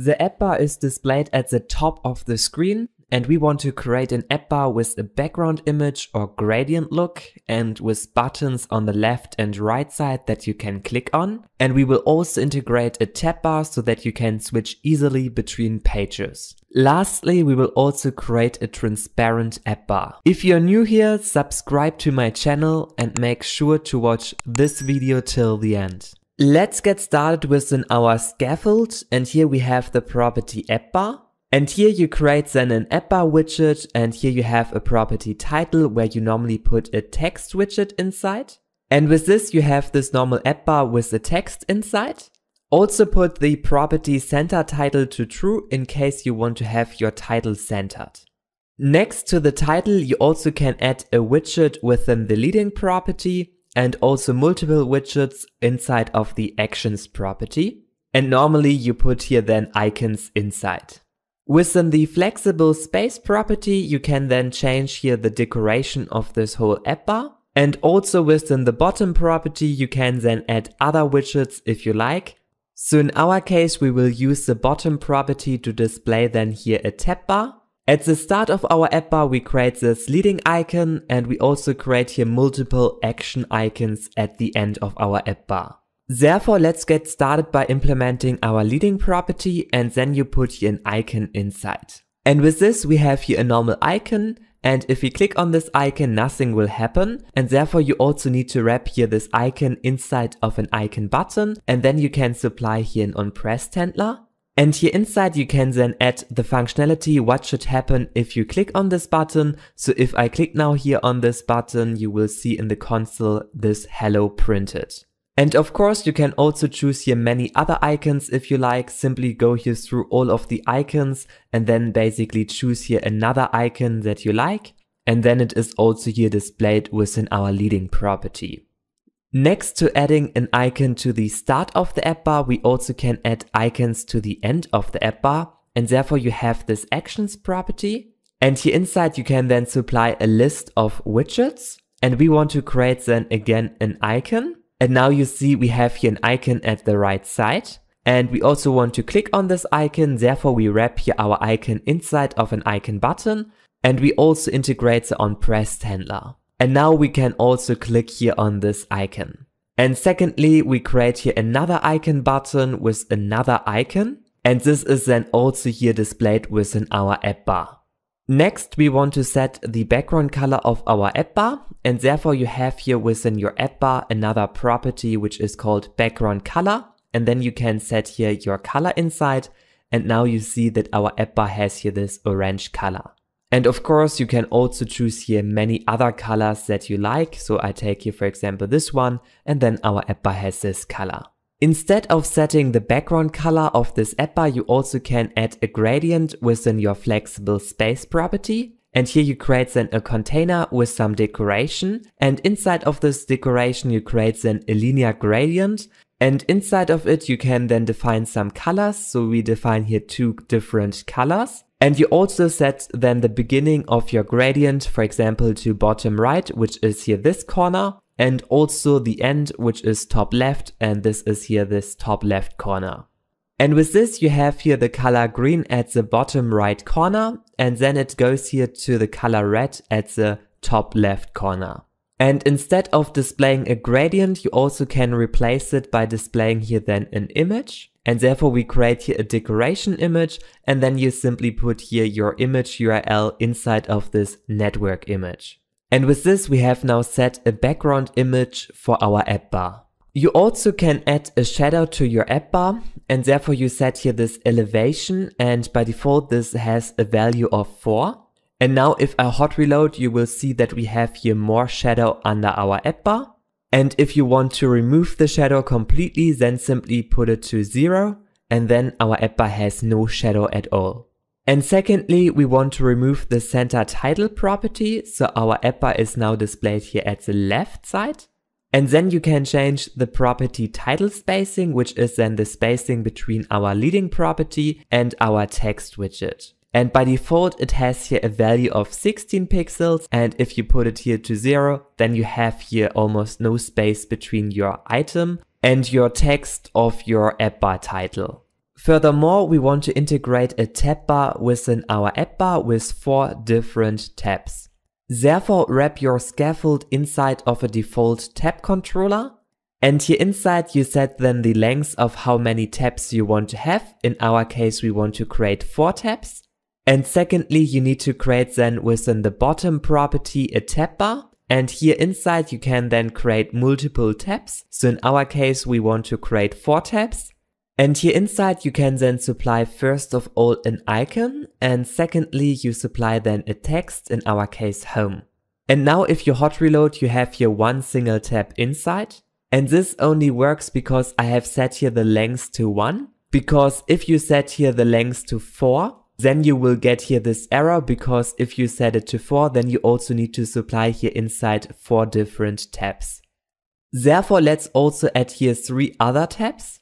The app bar is displayed at the top of the screen and we want to create an app bar with a background image or gradient look and with buttons on the left and right side that you can click on. And we will also integrate a tab bar so that you can switch easily between pages. Lastly, we will also create a transparent app bar. If you're new here, subscribe to my channel and make sure to watch this video till the end. Let's get started within our scaffold and here we have the property app bar. And here you create then an app bar widget and here you have a property title where you normally put a text widget inside. And with this you have this normal app bar with the text inside. Also put the property center title to true in case you want to have your title centered. Next to the title you also can add a widget within the leading property and also multiple widgets inside of the actions property. And normally you put here then icons inside. Within the flexible space property, you can then change here the decoration of this whole app bar. And also within the bottom property, you can then add other widgets if you like. So in our case, we will use the bottom property to display then here a tab bar. At the start of our app bar, we create this leading icon and we also create here multiple action icons at the end of our app bar. Therefore, let's get started by implementing our leading property and then you put here an icon inside. And with this, we have here a normal icon and if we click on this icon, nothing will happen. And therefore you also need to wrap here this icon inside of an icon button. And then you can supply here an on press handler. And here inside you can then add the functionality what should happen if you click on this button. So if I click now here on this button, you will see in the console this hello printed. And of course you can also choose here many other icons if you like, simply go here through all of the icons and then basically choose here another icon that you like. And then it is also here displayed within our leading property. Next to adding an icon to the start of the app bar, we also can add icons to the end of the app bar and therefore you have this actions property. And here inside you can then supply a list of widgets and we want to create then again an icon. And now you see we have here an icon at the right side. And we also want to click on this icon, therefore we wrap here our icon inside of an icon button. And we also integrate the on press handler. And now we can also click here on this icon. And secondly, we create here another icon button with another icon. And this is then also here displayed within our app bar. Next, we want to set the background color of our app bar. And therefore you have here within your app bar another property which is called background color. And then you can set here your color inside. And now you see that our app bar has here this orange color. And of course, you can also choose here many other colors that you like. So I take here, for example, this one, and then our app bar has this color. Instead of setting the background color of this app bar, you also can add a gradient within your flexible space property. And here you create then a container with some decoration. And inside of this decoration, you create then a linear gradient. And inside of it, you can then define some colors. So we define here two different colors. And you also set then the beginning of your gradient, for example, to bottom right, which is here this corner, and also the end, which is top left, and this is here this top left corner. And with this, you have here the color green at the bottom right corner, and then it goes here to the color red at the top left corner. And instead of displaying a gradient, you also can replace it by displaying here then an image. And therefore we create here a decoration image and then you simply put here your image URL inside of this network image. And with this we have now set a background image for our app bar. You also can add a shadow to your app bar and therefore you set here this elevation and by default this has a value of 4. And now if I hot reload, you will see that we have here more shadow under our app bar. And if you want to remove the shadow completely, then simply put it to zero and then our app bar has no shadow at all. And secondly, we want to remove the center title property. So our app bar is now displayed here at the left side. And then you can change the property title spacing, which is then the spacing between our leading property and our text widget. And by default, it has here a value of 16 pixels. And if you put it here to zero, then you have here almost no space between your item and your text of your app bar title. Furthermore, we want to integrate a tab bar within our app bar with four different tabs. Therefore, wrap your scaffold inside of a default tab controller. And here inside you set then the length of how many tabs you want to have. In our case, we want to create four tabs. And secondly, you need to create then within the bottom property a tab bar. And here inside you can then create multiple tabs. So in our case, we want to create four tabs. And here inside you can then supply first of all an icon and secondly you supply then a text, in our case home. And now if you hot reload you have here one single tab inside. And this only works because I have set here the length to 1. Because if you set here the length to 4, then you will get here this error because if you set it to 4, then you also need to supply here inside 4 different tabs. Therefore, let's also add here 3 other tabs.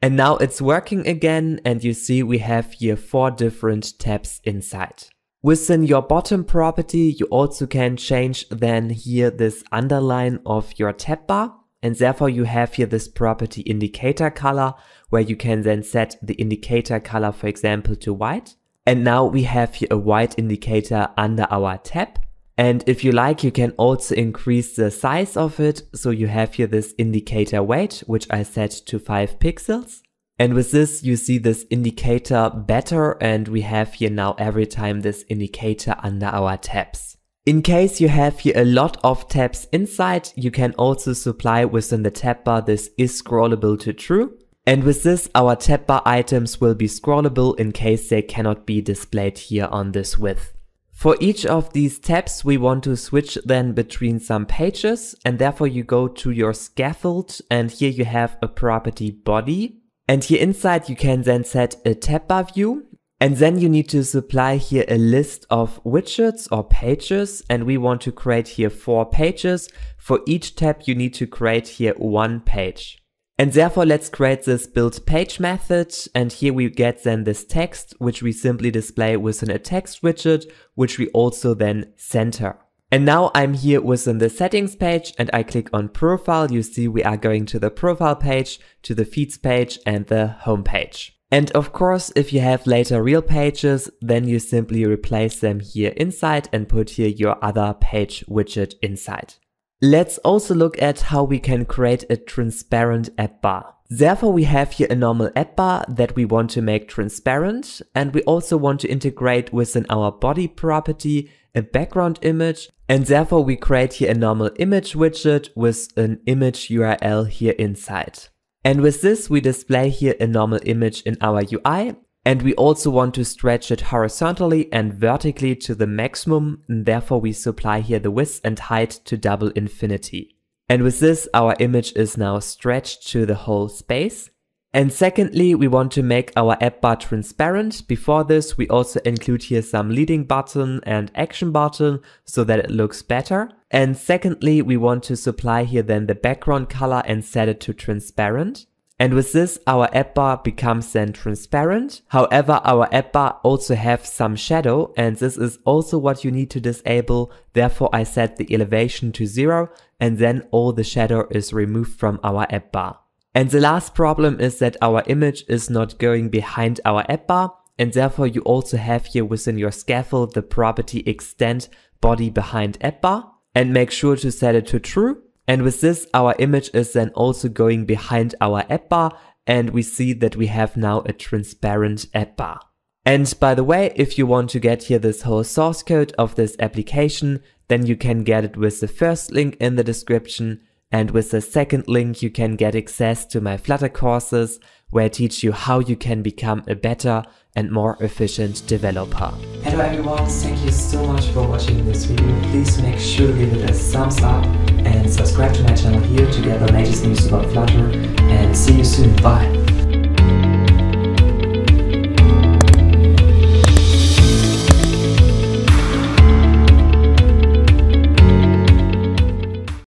And now it's working again and you see we have here 4 different tabs inside. Within your bottom property, you also can change then here this underline of your tab bar and therefore you have here this property indicator color where you can then set the indicator color for example to white and now we have here a white indicator under our tab. And if you like, you can also increase the size of it. So you have here this indicator weight, which I set to 5 pixels. And with this, you see this indicator better and we have here now every time this indicator under our tabs. In case you have here a lot of tabs inside, you can also supply within the tab bar this is scrollable to true. And with this, our tab bar items will be scrollable in case they cannot be displayed here on this width. For each of these tabs, we want to switch then between some pages and therefore you go to your scaffold and here you have a property body. And here inside you can then set a tab bar view and then you need to supply here a list of widgets or pages and we want to create here four pages. For each tab you need to create here one page. And therefore let's create this build page method and here we get then this text which we simply display within a text widget which we also then center. And now I'm here within the settings page and I click on profile. You see we are going to the profile page, to the feeds page and the home page. And of course, if you have later real pages, then you simply replace them here inside and put here your other page widget inside. Let's also look at how we can create a transparent app bar. Therefore, we have here a normal app bar that we want to make transparent and we also want to integrate within our body property a background image and therefore we create here a normal image widget with an image URL here inside. And with this, we display here a normal image in our UI and we also want to stretch it horizontally and vertically to the maximum, and therefore we supply here the width and height to double infinity. And with this, our image is now stretched to the whole space. And secondly, we want to make our app bar transparent. Before this, we also include here some leading button and action button so that it looks better. And secondly, we want to supply here then the background color and set it to transparent. And with this, our app bar becomes then transparent. However, our app bar also have some shadow and this is also what you need to disable. Therefore, I set the elevation to zero and then all the shadow is removed from our app bar. And the last problem is that our image is not going behind our app bar and therefore you also have here within your scaffold the property extend body behind app bar and make sure to set it to true and with this, our image is then also going behind our app bar and we see that we have now a transparent app bar. And by the way, if you want to get here this whole source code of this application, then you can get it with the first link in the description. And with the second link, you can get access to my Flutter courses, where I teach you how you can become a better and more efficient developer. Hello everyone, thank you so much for watching this video. Please make sure to give it a thumbs up and subscribe to my channel here to get the latest news about Flutter and see you soon. Bye!